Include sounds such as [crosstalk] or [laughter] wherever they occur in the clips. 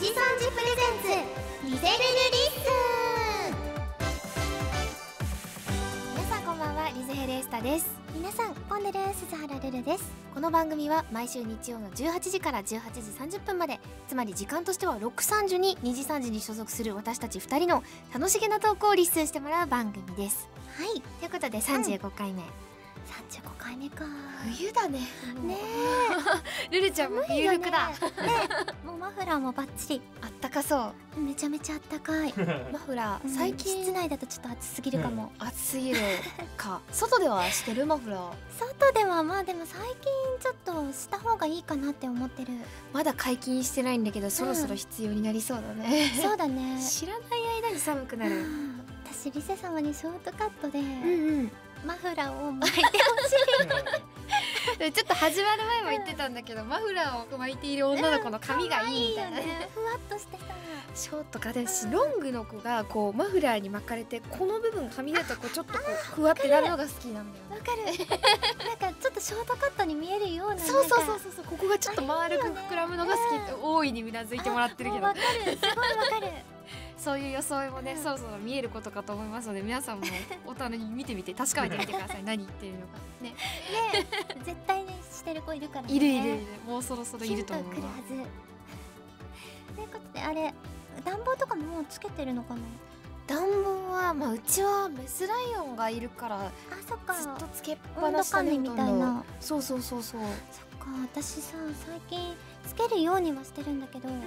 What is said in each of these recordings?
じさんじプレゼンツリセベルリッスン皆さんこんばんはリゼヘレスタです皆さんコンデル鈴原ルルですこの番組は毎週日曜の18時から18時30分までつまり時間としては6時32 2時3時に所属する私たち2人の楽しげな投稿をリッスンしてもらう番組ですはいということで35回目、うん35回目か冬だねねルルちゃんも冬服だ、ね、マフラーもバッチリあったかそうめちゃめちゃあったかい [laughs] マフラー、うん、最近室内だとちょっと暑すぎるかも、暑すぎるか外ではしてるマフラー外ではまあでも最近ちょっとした方がいいかなって思ってるまだ解禁してないんだけどそろそろ必要になりそうだね、うん、そうだね [laughs] 知らない間に寒くなる私リセ様にショートカットで、マフラーを巻いてほしい [laughs] ちょっと始まる前も言ってたんだけど、マフラーを巻いている女の子の髪がいいみたいな、うんいいね、ふわっとしてたショートかでロングの子がこうマフラーに巻かれてこの部分髪のとこちょっとこうふわってなるのが好きなんだよわかるなんかちょっとショートカットに見えるようなそうそうそうそうここがちょっと丸く膨らむのが好きって大いにうなずいてもらってるけどわかるすごいわかるそういう装いもね、うん、そろそろ見えることかと思いますので皆さんもおた人に見てみて [laughs] 確かめてみてください何言ってるのかねね絶対にしてる子いるから、ね、いるいるいるもうそろそろいると思うわということであれ暖房とかももうつけてるのかな暖房は、まあ、うちはメスライオンがいるからあそっかずっとつけっぱなしだねみたいなそうそうそうそうそっか私さ最近つけるようにはしてるんだけど、うん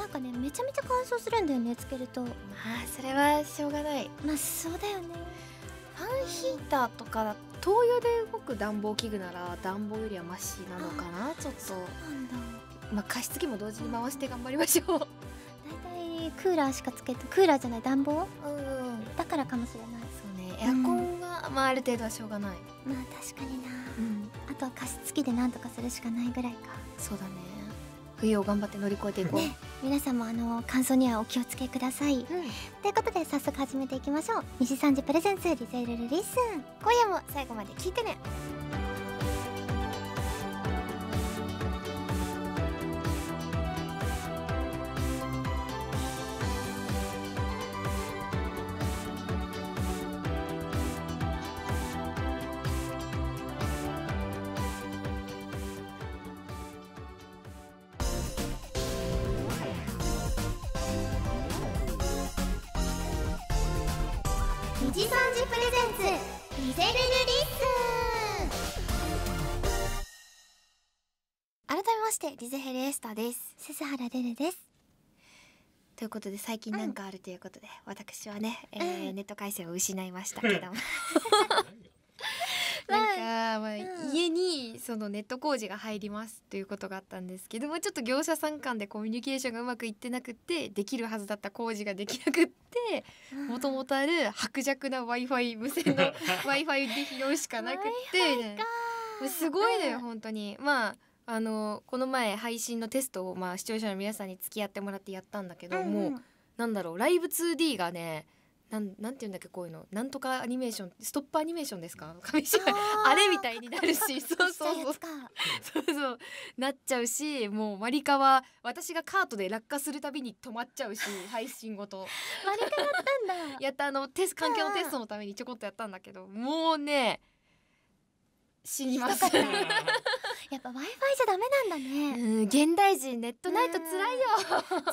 なんかねめちゃめちゃ乾燥するんだよねつけるとまあそれはしょうがないまあそうだよねファンヒーターとか灯油で動く暖房器具なら暖房よりはマシなのかなちょっとまあ加湿器も同時に回して頑張りましょう大体クーラーしかつけてクーラーじゃない暖房うんだからかもしれないそうねエアコンは、うん、まあある程度はしょうがないまあ確かにな、うん、あとは加湿器でなんとかするしかないぐらいかそうだね冬を頑張って乗り越えていこう、ね、皆さんもあの感想にはお気をつけください、うん、ということで早速始めていきましょう西三時プレゼンツリゼールリッスン今夜も最後まで聞いてねジ虹三時プレゼンツリゼルルリッス改めましてリゼヘルエスタです鈴原レレですということで最近なんかあるということで、うん、私はね、えー、うん、ネット回線を失いましたけども [laughs] なんか、まあ、家にそのネット工事が入りますということがあったんですけどもちょっと業者さん間でコミュニケーションがうまくいってなくてできるはずだった工事ができなくってもともとある薄弱な w i f i 無線の w i f i で拾うしかなくってすごいね、よ本当にまああのこの前配信のテストを、まあ、視聴者の皆さんに付き合ってもらってやったんだけど、うん、もうなんだろうライブ 2D がねなんなんていうんだっけこういうのなんとかアニメーションストップアニメーションですか紙芝居あれみたいになるし [laughs] そうそうそうそうそうなっちゃうしもうマリカは私がカートで落下するたびに止まっちゃうし [laughs] 配信ごとマリカやったんだ [laughs] やったあのテス環境のテストのためにちょこっとやったんだけどもうね死にますやっぱ Wi-Fi じゃダメなんだね。うん、現代人ネットないと辛いよ。辛いね。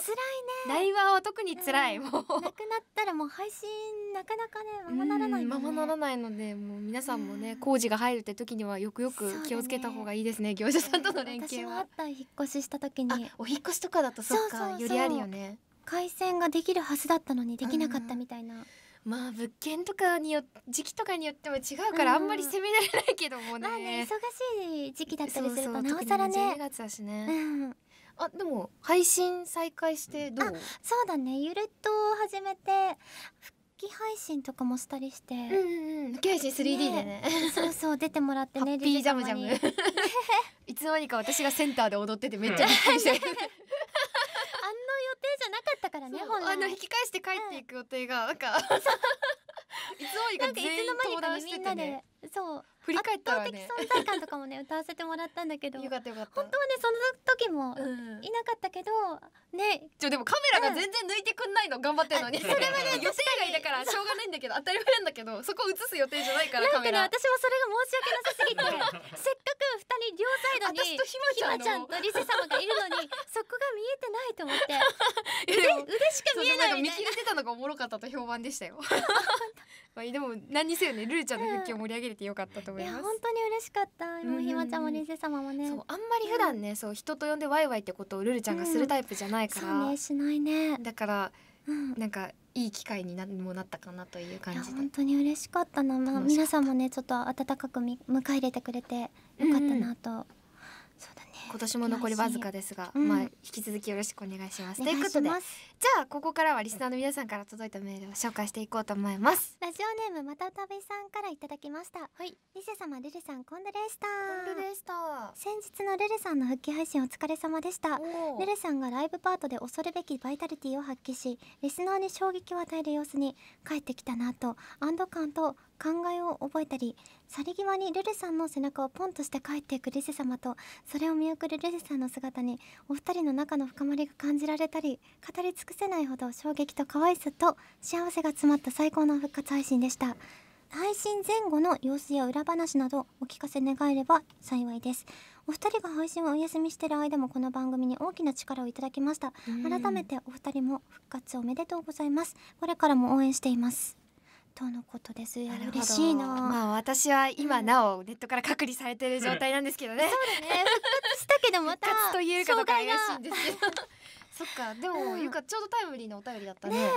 [laughs] ライは特に辛い。もう。なくなったらもう配信なかなかね、ままならない、ね、ままならないので、もう皆さんもね、工事が入るって時にはよくよく気をつけた方がいいですね。ね業者さんとの連携は。私も引っ越しした時に。お引越しとかだとそっかよりあるよね。回線ができるはずだったのにできなかったみたいな。うんまあ物件とかによ時期とかによっても違うからあんまり責められないけどもね,、まあ、ね忙しい時期だったりするとなおさらね12月だしね、うんあでも配信再開してどうそうだねゆるっと始めて復帰配信とかもしたりしてうんうん復帰配信 3D でね、ね、そうそう出てもらってねハッピージャムジャム [laughs] いつの間にか私がセンターで踊っててめっちゃびっくりしてる、う [laughs] んたからね本来あの引き返して帰っていく予定が、なんか [laughs] いつもにか全員登壇してて、ね、そう振り返ったら、ね、圧倒的存在感とかもね歌わせてもらったんだけどよかったよかった本当はねその時もいなかったけど、うん、ねちょでもカメラが全然抜いてくんないの、うん、頑張ってるのにそれはね [laughs] 予定いたからしょうがないんだけど当たり前なんだけどそこ映す予定じゃないからカメラだから私もそれが申し訳なさすぎてせっ [laughs] に両サイドにひまちゃんとリセ様がいるのに [laughs] そこが見えてないと思って [laughs] 腕腕しか見えないみたいな見切れてたのがおもろかったと評判でしたよ [laughs] まあでも何にせよねルーちゃんの復帰を盛り上げれてよかったと思います、うん、いや本当に嬉しかったもうひまちゃんもリセ様もねそうあんまり普段ね、うん、そう人と呼んでワイワイってことをルルちゃんがするタイプじゃないから、うん、そうねしないねだから、うん、なんかいい機会になもなったかなという感じで本当に嬉しかったな、まあ、皆さんもねちょっと温かく迎え入れてくれてよかったなと今年も残りわずかですが、うん、まあ引き続きよろしくお願いします。ということでじゃあここからはリスナーの皆さんから届いたメールを紹介していこうと思います。ラジオネームまたたびさんからいただきました。はい。リセ様ルルさんこんででしたこんででした先日のルルさんの復帰配信お疲れ様でしたルルさんがライブパートで恐るべきバイタリティを発揮しリスナーに衝撃を与える様子に帰ってきたなと安堵感と考えを覚えたり去り際にルルさんの背中をポンとして帰っていくリセ様とそれを見送るルルさんの姿にお二人の仲の深まりが感じられたり語り尽くせないほど衝撃と可愛さと幸せが詰まった最高の復活配信でした配信前後の様子や裏話などお聞かせ願えれば幸いですお二人が配信をお休みしている間もこの番組に大きな力をいただきました改めてお二人も復活おめでとうございますこれからも応援していますとのことです嬉しいなまあ私は今なおネットから隔離されてる状態なんですけどね、そうだね [laughs] 復活したけどまた復というか [laughs] そっかでも、うゆかちょうどタイムリーなお便りだったねね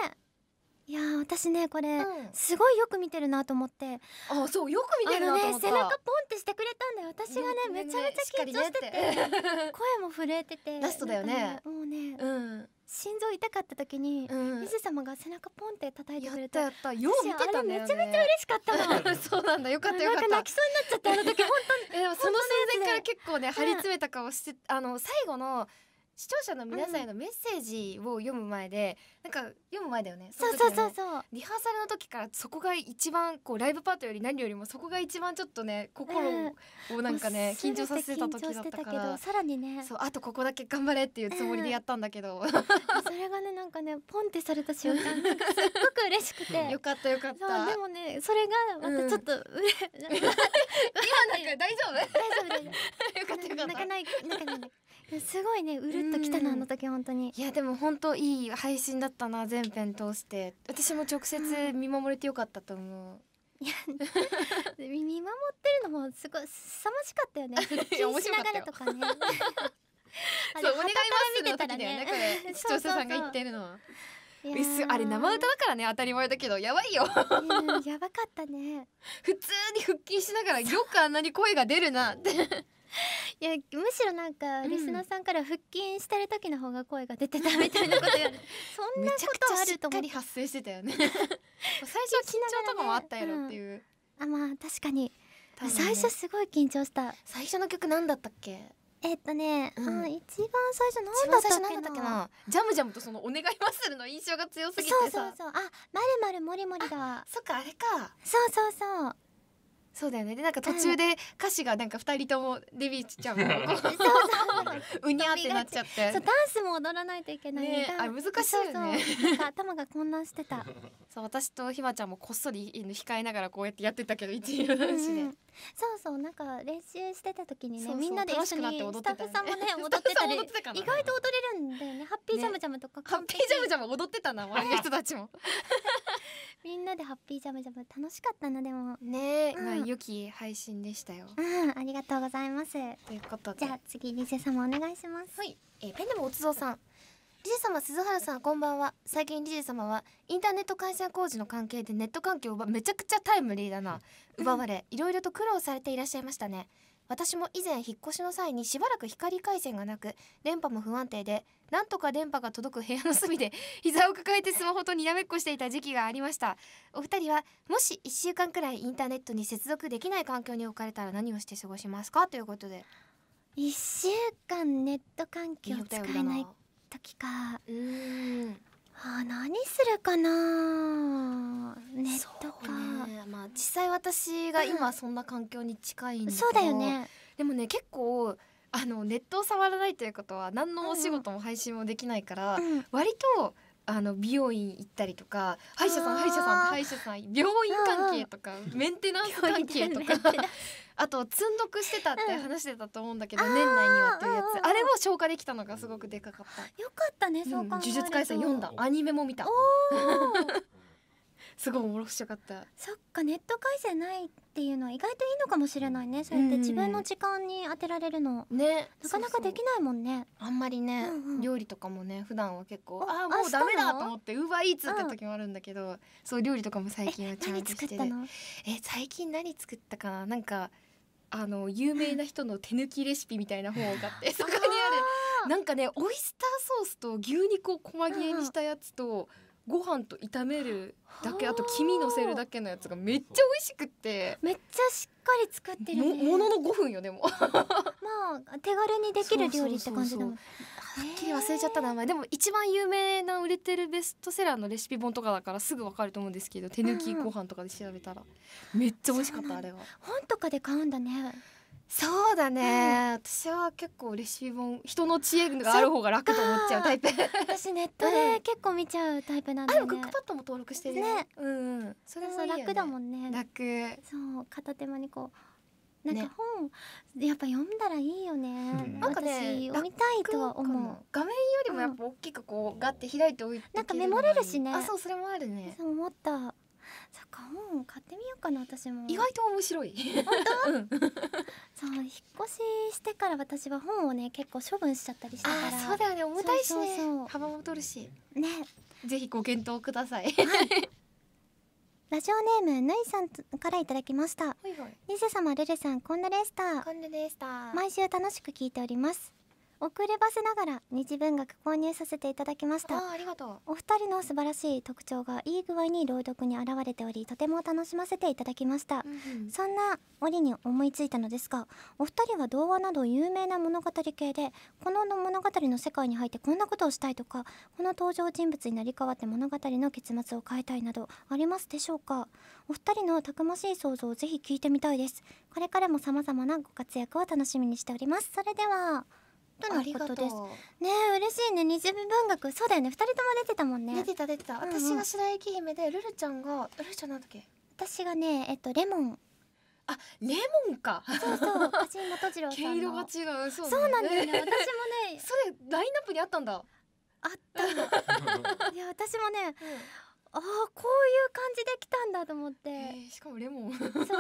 いや私ねこれ、うんすごいよく見てるなと思ってあそうよく見てるなと思ったあの、ね、背中ポンってしてくれたんだよ私がねめちゃめちゃ緊張してて、ね、声も震えててラストだよねもうね、うん、心臓痛かった時に、うん、ゆ様が背中ポンって叩いてくれたやったよう見てたんだよ、ね、めちゃめちゃ嬉しかったの [laughs] そうなんだよかったよかった泣きそうになっちゃったあの時本当に [laughs] その生前から結構ね張り詰めた顔してあの最後の視聴者の皆さんへのメッセージを読む前で、うん、なんか読む前だよね、ね、そうそうそうそうリハーサルの時からそこが一番こうライブパートより何よりもそこが一番ちょっとね心をなんかね、うん、緊張させた時だったからさらにねそうあとここだけ頑張れっていうつもりでやったんだけど、うん、それがねなんかねポンってされた瞬間すっごく嬉しくて [laughs] よかったよかったでもねそれがまたちょっと、うん、[laughs] 今なんか大丈夫大丈夫大丈夫 [laughs] よかったよかった泣かない泣かないすごいねうるっときたな、あの時本当にいやでも本当いい配信だったな全編通して私も直接見守れてよかったと思う、いや [laughs] 見守ってるのもすごい凄まじかったよね腹筋 [laughs] しながらとかね [laughs] そうお願いますの時だよねこれ視聴者さんが言ってるのは。あれ生歌だからね当たり前だけどやばいよやばかったね普通に腹筋しながらよくあんなに声が出るなっていやむしろなんか、うん、リスナーさんから腹筋してる時の方が声が出てたみたいなことや [laughs] そんなことあると思っ発生してたよね最初は緊張とかもあったやろっていう、うん、あまあ確かに、ね、最初すごい緊張した最初の曲何だったっけえっとね、うん、一番最初何だったっけなジャムジャムとそのお願いマッスルの印象が強すぎてさそうそうそうあまるまるもりもりだそっかあれかそうそうそうそうだよねでなんか途中で歌詞がなんか二人ともデビーちゃんも [laughs] [laughs] うにゃってなっちゃってそうダンスも踊らないといけない、ね、あ難しいよねなんか頭が混乱してた [laughs] そう私とひまちゃんもこっそり控えながらこうやってやってたけど一流ので、そうそうなんか練習してた時にねみんなで一緒にスタッフさんもね踊ってたり、意外と踊れるんだよねハッピージャムジャムとか、ね、ハッピージャムジャム踊ってたな周りの人たちもみんなでハッピージャムジャム楽しかったなでもねえ、うん、まあ良き配信でしたようんありがとうございますということでじゃあ次リセ様お願いしますはい、えペンネームおつぞさんリセ様鈴原さんこんばんは最近リセ様はインターネット会社工事の関係でネット環境をめちゃくちゃタイムリーだな奪われいろいろと苦労されていらっしゃいましたね、私も以前引っ越しの際にしばらく光回線がなく電波も不安定でなんとか電波が届く部屋の隅で [laughs] 膝を抱えてスマホとにらめっこしていた時期がありましたお二人はもし1週間くらいインターネットに接続できない環境に置かれたら何をして過ごしますかということで1週間ネット環境使えない時かうんあ何するかなネットか、ね、まあ、実際私が今そんな環境に近いんだけど、そうだよねでもね結構あのネットを触らないということは何のお仕事も配信もできないから、うん、割とあの美容院行ったりとか歯医者さん歯医者さん歯医者さん病院関係とかメンテナンス関係とかあと積んどくしてたって話してたと思うんだけど、年内にはっていうやつあれを消化できたのがすごくでかかったよかったねそう考えると、呪術廻戦読んだアニメも見た [laughs] すごいおも面白かったそっかネット回線ないっていうのは意外といいのかもしれないねそうやって自分の時間に当てられるの、ねなかなかできないもんねあんまりね、うんうん、料理とかもね普段は結構ああもうダメだと思ってウーバーイーツって時もあるんだけど、うん、そう料理とかも最近はちゃんとしてるえ最近何作ったかななんかあの有名な人の手抜きレシピみたいな本を買って [laughs] そこにあるなんかねオイスターソースと牛肉を細切れにしたやつと、うん、ご飯と炒めるだけあと黄身のせるだけのやつがめっちゃ美味しくってめっちゃしっかり作ってる、ね、もものの5分よでも [laughs] まあ手軽にできる料理って感じだもんっきり忘れちゃった名前でも一番有名な売れてるベストセラーのレシピ本とかだからすぐわかると思うんですけど手抜きご飯とかで調べたら、めっちゃ美味しかったあれは本とかで買うんだねそうだね、うん、私は結構レシピ本人の知恵がある方が楽と思っちゃうタイプ私ネットで結構見ちゃうタイプなんで、よクックパッドも登録してるね、うん、うん、それも、ね、楽だもんね楽そう片手間にこうなんか本、ね、やっぱ読んだらいいよね、なんかね読みたいとは思う画面よりもやっぱ大きくこう、うん、ガて開いておいてなんかメモれるしねあそうそれもあるねそう思ったそっか本買ってみようかな私も意外と面白い本当、うん、そう引っ越ししてから私は本をね結構処分しちゃったりしたからそうだよね重たいしね幅も取るしねぜひご検討ください、はいラジオネームぬいさんからいただきました。ニセ様レレさんこんなでした。こんなでした。毎週楽しく聞いております。遅ればせながら日文学購入させていただきましたあありがとうお二人の素晴らしい特徴がいい具合に朗読に現れておりとても楽しませていただきました、うんうん、そんな折に思いついたのですがお二人は童話など有名な物語系でこの物語の世界に入ってこんなことをしたいとかこの登場人物になり変わって物語の結末を変えたいなどありますでしょうかお二人のたくましい想像をぜひ聞いてみたいですこれからも様々なご活躍を楽しみにしておりますそれではとのことですね嬉しいね日文文学そうだよね二人とも出てたもんね出てた出てた、うんうん、私が白雪姫でルルちゃんがルルちゃんなんだっけ私がねえっとレモンあレモンかそうそう梶本次郎さんの毛色が違うそう、ね,、なんだよね私もね [laughs] それラインナップにあったんだあった [laughs] いや私もね、うんああこういう感じできたんだと思って、えー、しかもレモンそう童話系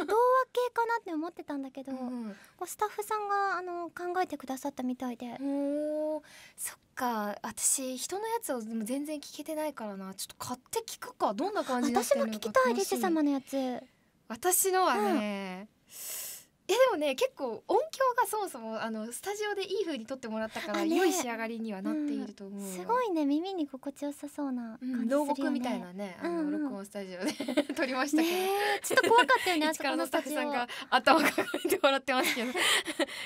かなって思ってたんだけど、うん、こうスタッフさんがあの考えてくださったみたいでおそっか私人のやつを全然聞けてないからなちょっと買って聞くかどんな感じ私も聞きたいリセ様のやつ私のはね、うんでもね結構音響がそもそもあのスタジオでいい風に撮ってもらったから、ね、良い仕上がりにはなっていると思う、うん、すごいね耳に心地よさそうな感じする、ねうん、牢獄みたいなねあの、うんうん、録音スタジオで [laughs] 撮りましたけど、ちょっと怖かったよね力 [laughs] のスタッフさんが頭を抱えて笑ってますけど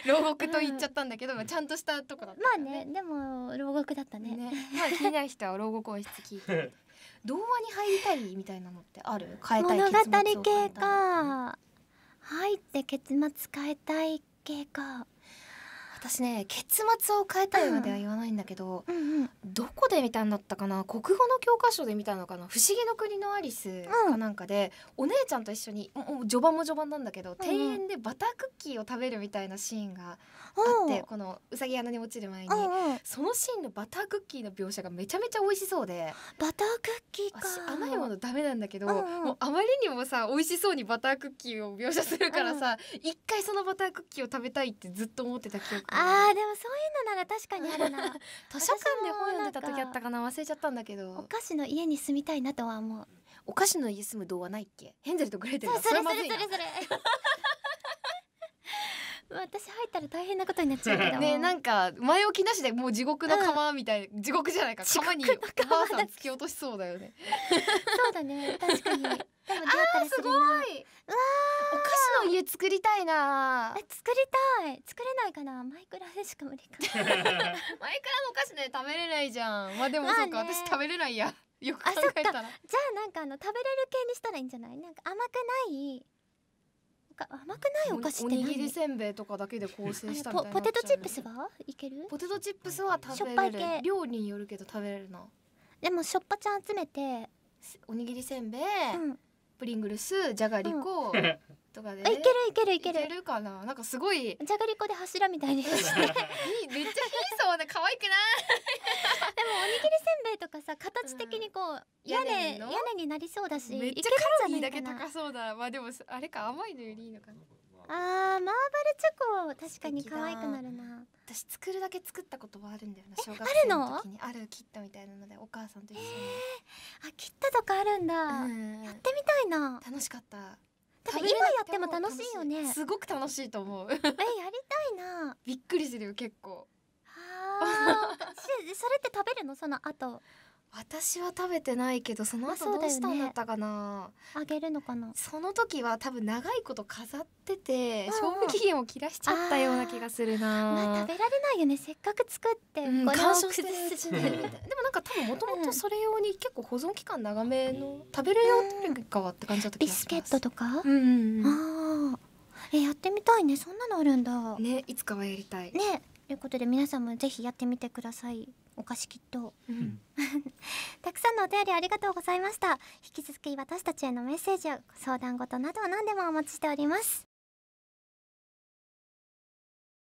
牢獄 [laughs] と言っちゃったんだけど、うん、ちゃんとしたとこだった、ね、まあねでも牢獄だったねねまあ気になる人は牢獄音質聞いて童話に入りたいみたいなのってある変えたい物語系か、はいって結末変えたいけか私ね結末を変えたいまでは言わないんだけど、うんうんうん、どこで見たんだったかな国語の教科書で見たのかな「不思議の国のアリス」かなんかで、お姉ちゃんと一緒にもう序盤も序盤なんだけど、うん庭園でバタークッキーを食べるみたいなシーンがあって、このうさぎ穴に落ちる前に、そのシーンのバタークッキーの描写がめちゃめちゃ美味しそうでバタークッキー甘いものダメなんだけど、もうあまりにもさ美味しそうにバタークッキーを描写するからさ、一回そのバタークッキーを食べたいってずっと思ってた記憶ああでもそういうのなら確かにあるな [laughs] 図書館で本読んでた時あったかな忘れちゃったんだけどお菓子の家に住みたいなとは思うお菓子の家住む童話ないっけヘンゼルとグレーテルだそれそれそれそれ大変なことになっちゃうけどねなんか前置きなしでもう地獄の釜みたいな、うん、地獄じゃないか釜にお母さん突き落としそうだよねそうだね確かに多分どうすごいわお菓子の家作りたいな作りたい作れないかなマイクラでしか無理かな [laughs] マイクラのお菓子ね食べれないじゃんまあでもそうか、まあね、私食べれないやよく考えたらじゃあなんかあの食べれる系にしたらいいんじゃないなんか甘くない甘くないお菓子っておにぎりせんべいとかだけで構成したみたいなポテトチップスはいけるポテトチップスは食べれるしょっぱい系量によるけど食べれるなでもしょっぱちゃん集めておにぎりせんべい、うん、プリングルスじゃがりこ、うんとかで、ね、いけるいけるいけるいけるかななんかすごいじゃがりこで柱みたいにしてめっちゃいいそうな可愛くない [laughs] でもおにぎりせんべいとかさ形的にこう、う [laughs] ん、屋根屋根になりそうだしめっちゃカロリーだけ高そうだまあでもあれか甘いのよりいいのかなあーマーバルチョコ確かに可愛くなるな私作るだけ作ったことはあるんだよな小学生の時にあるキットみたいなのでお母さんと一緒に、あキットとかあるんだ、んやってみたいな楽しかった今やっても楽しいよねすごく楽しいと思うえやりたいなびっくりするよ結構はあ [laughs] それって食べるのその後私は食べてないけどその後どうしたんだったかな、あ、ね、げるのかなその時は多分長いこと飾ってて、賞味期限を切らしちゃったような気がするなまあ食べられないよねせっかく作って、うん、これを崩すし、ね、でもか多分もともとそれ用に結構保存期間長めの食べる用っていうかはって感じだった気がします、ビスケットとか、うん、ああえやってみたいねそんなのあるんだねいつかはやりたいねということで皆さんもぜひやってみてくださいお菓子きっと、うん、[laughs] たくさんのお便りありがとうございました引き続き私たちへのメッセージや相談事などは何でもお待ちしております